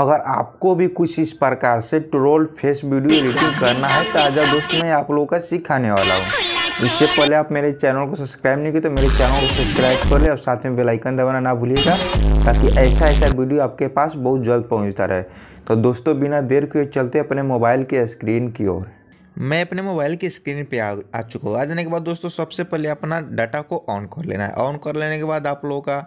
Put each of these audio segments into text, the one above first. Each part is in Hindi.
अगर आपको भी कुछ इस प्रकार से ट्रोल फेस वीडियो एडिटिंग करना है तो आज दोस्त मैं आप लोगों का सिखाने वाला हूँ इससे पहले आप मेरे चैनल को सब्सक्राइब नहीं किए तो मेरे चैनल को सब्सक्राइब कर ले और साथ में बेलाइकन दबाना ना भूलिएगा ताकि ऐसा ऐसा वीडियो आपके पास बहुत जल्द पहुँचता रहे तो दोस्तों बिना देर के चलते अपने मोबाइल के स्क्रीन की ओर मैं अपने मोबाइल की स्क्रीन पे आ, आ चुका हूँ आ जाने के बाद दोस्तों सबसे पहले अपना डाटा को ऑन कर लेना है ऑन कर लेने के बाद आप लोगों का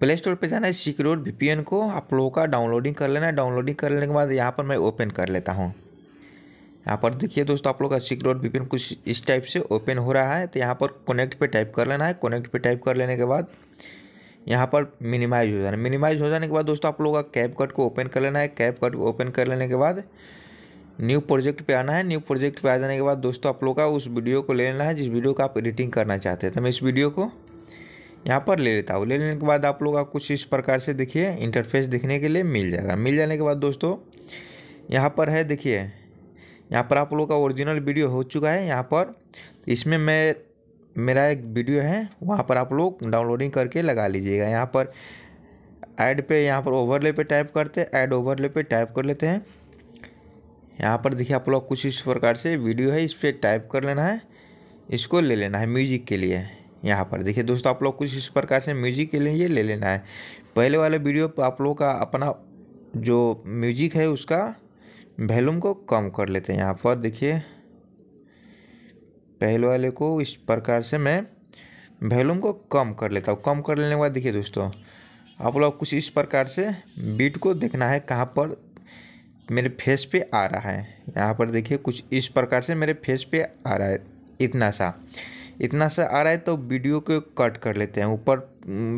प्ले स्टोर पर जाना है सिक्योर वी को आप लोगों का डाउनलोडिंग कर लेना है डाउनलोडिंग कर लेने के बाद यहाँ पर मैं ओपन कर लेता हूँ यहाँ पर देखिए दोस्तों आप लोग का सिक्योर वी कुछ इस टाइप से ओपन हो रहा है तो यहाँ पर कनेक्ट पे टाइप कर लेना है कनेक्ट पे टाइप कर लेने के बाद यहाँ पर मिनिमाइज हो जाना मिनिमाइज हो जाने के बाद दोस्तों आप लोगों का कैप कट को ओपन कर लेना है कैप कट को ओपन कर लेने के बाद न्यू प्रोजेक्ट पे आना है न्यू प्रोजेक्ट पे आ जाने के बाद दोस्तों आप लोगों का उस वीडियो को ले लेना है जिस वीडियो का आप एडिटिंग करना चाहते हैं तो मैं इस वीडियो को यहाँ पर ले लेता हूँ ले लेने के बाद आप लोग का कुछ इस प्रकार से देखिए इंटरफेस देखने के लिए मिल जाएगा मिल जाने के बाद दोस्तों यहाँ पर है देखिए यहाँ पर आप लोग का ओरिजिनल वीडियो हो चुका है यहाँ पर इसमें मैं मेरा एक वीडियो है वहाँ पर आप लोग डाउनलोडिंग करके लगा लीजिएगा यहाँ पर ऐड पे यहाँ पर ओवरले पे टाइप करते हैं ऐड ओवरले पे टाइप कर लेते हैं यहाँ पर देखिए आप लोग कुछ इस प्रकार से वीडियो है इस पर टाइप कर लेना है इसको ले लेना है म्यूजिक के लिए यहाँ पर देखिए दोस्तों आप लोग कुछ इस प्रकार से म्यूजिक के लिए ये ले लेना है पहले वाले वीडियो पर आप लोग का अपना जो म्यूजिक है उसका वैल्यूम को कम कर लेते हैं यहाँ पर देखिए पहले वाले को इस प्रकार से मैं वैल्यूम को कम कर लेता हूँ कम कर लेने के बाद देखिए दोस्तों आप लोग कुछ इस प्रकार से बीट को देखना है कहाँ पर मेरे फेस पे आ रहा है यहाँ पर देखिए कुछ इस प्रकार से मेरे फेस पे आ रहा है इतना सा इतना सा आ रहा है तो वीडियो को कट कर लेते हैं ऊपर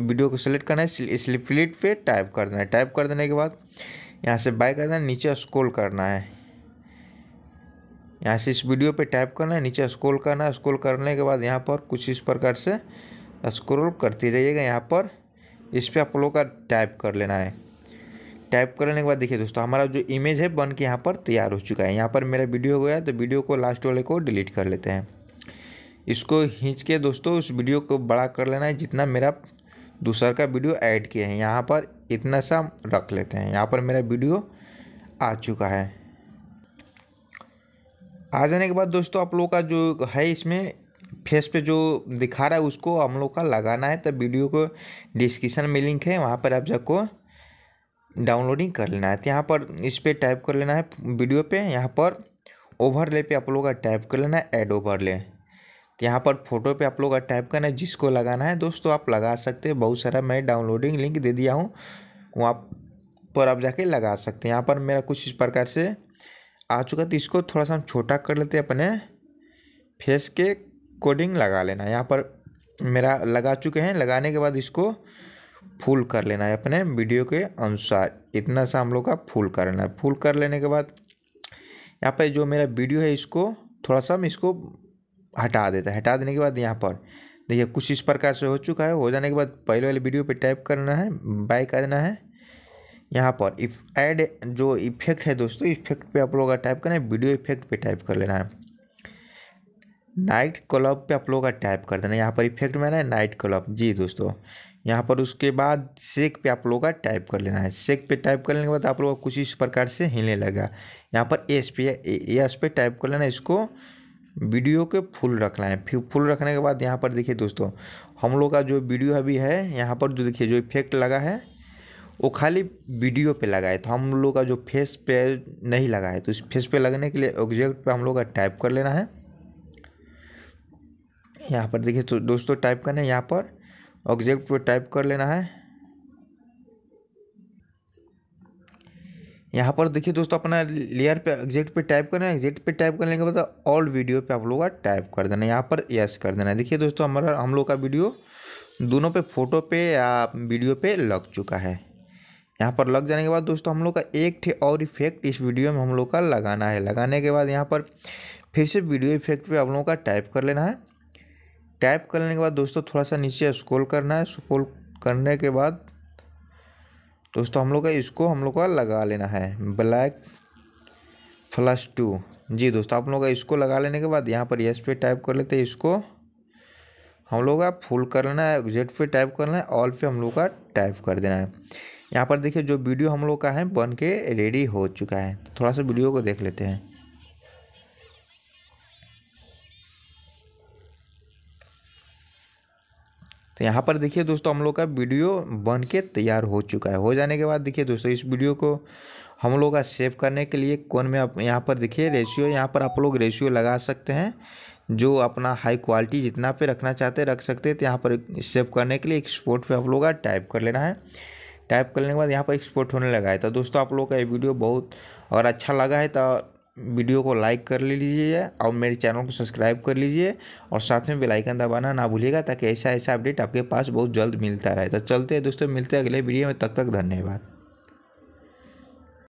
वीडियो को सेलेक्ट करना है स्लिप फ्लिट पे टाइप कर देना है टाइप कर देने के बाद यहाँ से बाय करना है नीचे स्क्रॉल करना है यहाँ से इस वीडियो पे टाइप करना है नीचे स्क्रॉल करना है स्क्रॉल करने के बाद यहाँ पर कुछ इस प्रकार से स्क्रॉल करते जाइएगा यहाँ पर इस पर आप लोग का टाइप कर लेना है टाइप करने के बाद देखिए दोस्तों हमारा जो इमेज है बन के यहाँ पर तैयार हो चुका है यहाँ पर मेरा वीडियो हो गया तो वीडियो को लास्ट वाले को डिलीट कर लेते हैं इसको खींच के दोस्तों उस वीडियो को बड़ा कर लेना है जितना मेरा दूसर का वीडियो ऐड किए हैं यहाँ पर इतना सा रख लेते हैं यहाँ पर मेरा वीडियो आ चुका है आ जाने के बाद दोस्तों आप लोगों का जो है इसमें फेस पे जो दिखा रहा है उसको हम लोग का लगाना है तब वीडियो को डिस्क्रिप्शन में लिंक है वहाँ पर आप सबको डाउनलोडिंग कर लेना है तो यहाँ पर इस पर टाइप कर लेना है वीडियो पे यहाँ पर ओवरले पे आप लोग का टाइप कर लेना है एड ओवरले तो यहाँ पर फोटो पे आप लोग का टाइप करना है जिसको लगाना है दोस्तों आप लगा सकते हैं बहुत सारा मैं डाउनलोडिंग लिंक दे दिया हूँ वहाँ पर आप जाके लगा सकते हैं यहाँ पर मेरा कुछ इस प्रकार से आ चुका तो इसको थोड़ा सा हम छोटा कर लेते अपने फेस के कोडिंग लगा लेना यहाँ पर मेरा लगा चुके हैं लगाने के बाद इसको फुल कर लेना है अपने वीडियो के अनुसार इतना सा हम लोग का फुल कर लेना है फुल कर लेने के बाद यहाँ पर जो मेरा वीडियो है इसको थोड़ा सा हम इसको हटा देता है हटा देने के बाद यहाँ पर देखिए कुछ इस प्रकार से हो चुका है हो जाने के बाद पहले वाले वीडियो पे टाइप करना है बाय करना है यहाँ पर इफ ऐड जो इफेक्ट है दोस्तों इफेक्ट पे आप लोगों का टाइप करना है वीडियो इफेक्ट पे टाइप कर लेना है नाइट क्लब पे आप लोगों का टाइप कर देना है यहाँ पर इफेक्ट में ना है नाइट क्लब जी दोस्तों यहाँ पर उसके बाद सेक पे आप लोगों का टाइप कर लेना है सेक पे टाइप करने के बाद आप लोगों का कुछ इस प्रकार से हिलने लगा यहाँ पर एस पे एस पे टाइप कर लेना इसको वीडियो के फुल रखना है फिर फुल रखने के बाद यहाँ पर देखिए दोस्तों हम लोग का जो वीडियो अभी है यहाँ पर जो देखिए जो इफेक्ट लगा है वो खाली वीडियो पे लगा है तो हम लोग का जो फेस पे नहीं लगा है तो इस फेस पे लगने के लिए ऑब्जेक्ट पे हम लोग का टाइप कर लेना है यहाँ पर देखिए तो दोस्तों टाइप करना है यहाँ पर ऑब्जेक्ट पर टाइप कर लेना है यहाँ पर देखिए दोस्तों अपना लेयर पे एग्जिट पे टाइप करना है एग्जिट पे टाइप करने के बाद ऑल वीडियो पे आप लोगों का टाइप कर देना है यहाँ पर यस कर देना है देखिए दोस्तों हमारा हम लोग का वीडियो दोनों पे फोटो पे या वीडियो पे लग चुका है यहाँ पर लग जाने के बाद दोस्तों हम लोग का एक थे और इफेक्ट इस वीडियो में हम लोग का लगाना है लगाने के बाद यहाँ पर फिर से वीडियो इफेक्ट पर आप लोगों का टाइप कर लेना है टाइप करने के बाद दोस्तों थोड़ा सा नीचे स्कोल करना है स्कोल करने के बाद दोस्तों हम लोग का इसको हम लोग का लगा लेना है ब्लैक प्लस टू जी दोस्तों आप लोग का इसको लगा लेने के बाद यहाँ पर यस पे टाइप कर लेते हैं इसको हम लोग का फुल करना है जेड पे टाइप करना है ऑल पे हम लोग का टाइप कर देना है यहाँ पर देखिए जो वीडियो हम लोग का है बन के रेडी हो चुका है थोड़ा सा वीडियो को देख लेते हैं तो यहाँ पर देखिए दोस्तों हम लोग का वीडियो बन के तैयार हो चुका है हो जाने के बाद देखिए दोस्तों इस वीडियो को हम लोग का सेव करने के लिए कौन में आप यहाँ पर देखिए रेशियो यहाँ पर आप लोग रेशियो लगा सकते हैं जो अपना हाई क्वालिटी जितना पे रखना चाहते रख सकते हैं तो यहाँ पर सेव करने के लिए एक्सपोर्ट पर आप लोग का टाइप कर लेना है टाइप करने के बाद यहाँ पर एक्सपोर्ट होने लगा है तो दोस्तों आप लोग का ये वीडियो बहुत अगर अच्छा लगा है तो वीडियो को लाइक कर ले लीजिए और मेरे चैनल को सब्सक्राइब कर लीजिए और साथ में बेल आइकन दबाना ना भूलिएगा ताकि ऐसा ऐसा अपडेट आपके पास बहुत जल्द मिलता रहे तो चलते हैं दोस्तों मिलते हैं अगले वीडियो में तब तक, तक धन्यवाद